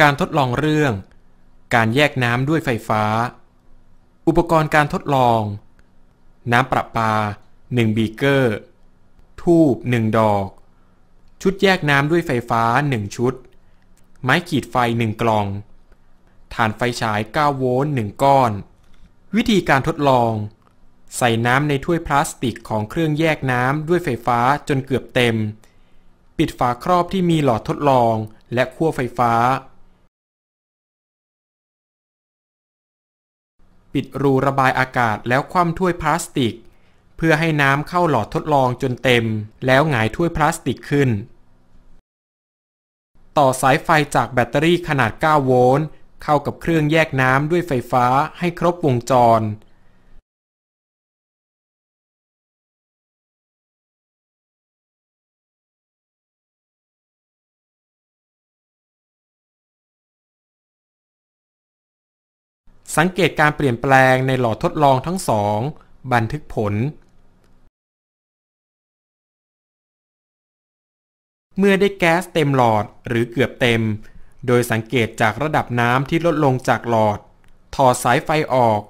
การทดลองเรื่อง การแยกน้ำด้วยไฟฟ้า อุปกรณ์การทดลอง น้ำประปา1บีเกอร์ ทูบ 1 ดอก ชุดแยกน้ำด้วยไฟฟ้า 1 ชุด ไม้ขีดไฟ 1 กล่องฐานไฟฉาย 9 โวลต์ 1 ก้อน วิธีการทดลอง ใส่น้ำในถ้วยพลาสติกของเครื่องแยกน้ำด้วยไฟฟ้าจนเกือบเต็ม ปิดฝาครอบที่มีหลอดทดลองและขั้วไฟฟ้าปิดรูระบายอากาศแล้วคว่ำถ้วยพลาสติก เพื่อให้น้ำเข้าหลอดทดลองจนเต็มแล้วหงายถ้วยพลาสติกขึ้น ต่อสายไฟจากแบตเตอรี่ขนาด 9 โวลต์เข้ากับเครื่องแยกน้ำด้วยไฟฟ้าให้ครบวงจรสังเกตการเปลี่ยนแปลงในหลอดทดลองทั้งสองบันทึกผล เมื่อได้แก๊สเต็มหลอดหรือเกือบเต็ม โดยสังเกตจากระดับน้ำที่ลดลงจากหลอด ถอดสายไฟออก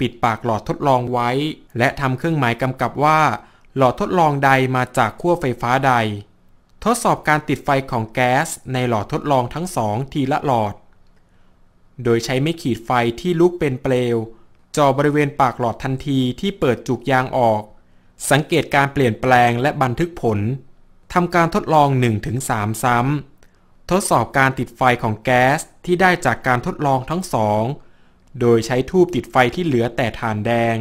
ปิดปากหลอดทดลองไว้และทำเครื่องหมายกำกับว่าหลอดทดลองใดมาจากขั้วไฟฟ้าใดทดสอบการติดไฟของแก๊สในหลอดทดลองทั้งสองทีละหลอด โดยใช้ไม่ขีดไฟที่ลุกเป็นเปลว จอบริเวณปากหลอดทันทีที่เปิดจุกยางออก สังเกตการเปลี่ยนแปลงและบันทึกผล ทำการทดลอง1-3ซ้ำ ทดสอบการติดไฟของแก๊สที่ได้จากการทดลองทั้งสอง โดยใช้ทูบติดไฟที่เหลือแต่ฐานแดง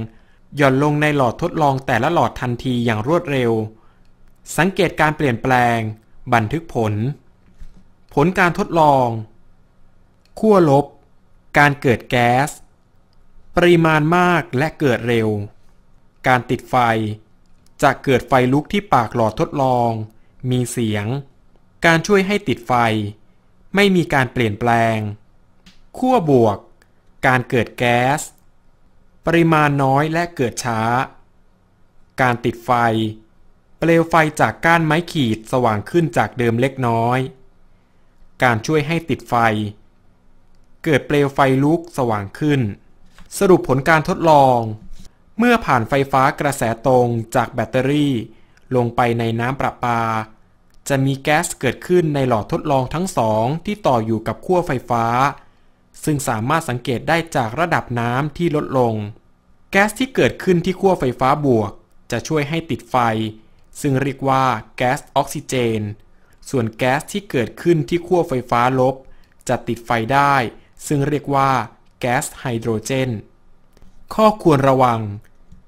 หย่อนลงในหลอดทดลองแต่ละหลอดทันทีอย่างรวดเร็วสังเกตการเปลี่ยนแปลงบันทึกผล ผลการทดลอง ขั้วลบ การเกิดแก๊ส ปริมาณมากและเกิดเร็ว การติดไฟ จะเกิดไฟลุกที่ปากหลอดทดลอง มีเสียง การช่วยให้ติดไฟ ไม่มีการเปลี่ยนแปลง ขั้วบวก การเกิดแก๊ส ปริมาณน้อยและเกิดช้า การติดไฟเปลวไฟจากก้านไม้ขีดสว่างขึ้นจากเดิมเล็กน้อย การช่วยให้ติดไฟ เกิดเปลวไฟลุกสว่างขึ้น สรุปผลการทดลอง เมื่อผ่านไฟฟ้ากระแสตรงจากแบตเตอรี่ ลงไปในน้ำประปา จะมีแก๊สเกิดขึ้นในหลอดทดลองทั้งสอง ที่ต่ออยู่กับขั้วไฟฟ้า ซึ่งสามารถสังเกตได้จากระดับน้ำที่ลดลง แก๊สที่เกิดขึ้นที่ขั้วไฟฟ้าบวก จะช่วยให้ติดไฟซึ่งเรียกว่าแก๊สออกซิเจน ส่วนแก๊สที่เกิดขึ้นที่ขั้วไฟฟ้าลบ จะติดไฟได้ซึ่งเรียกว่าแก๊สไฮโดรเจน ข้อควรระวัง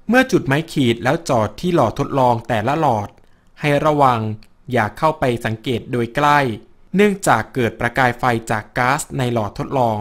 เมื่อจุดไม้ขีดแล้วจอดที่หลอดทดลองแต่ละหลอด ให้ระวังอย่าเข้าไปสังเกตโดยใกล้ เนื่องจากเกิดประกายไฟจากก๊าซในหลอดทดลอง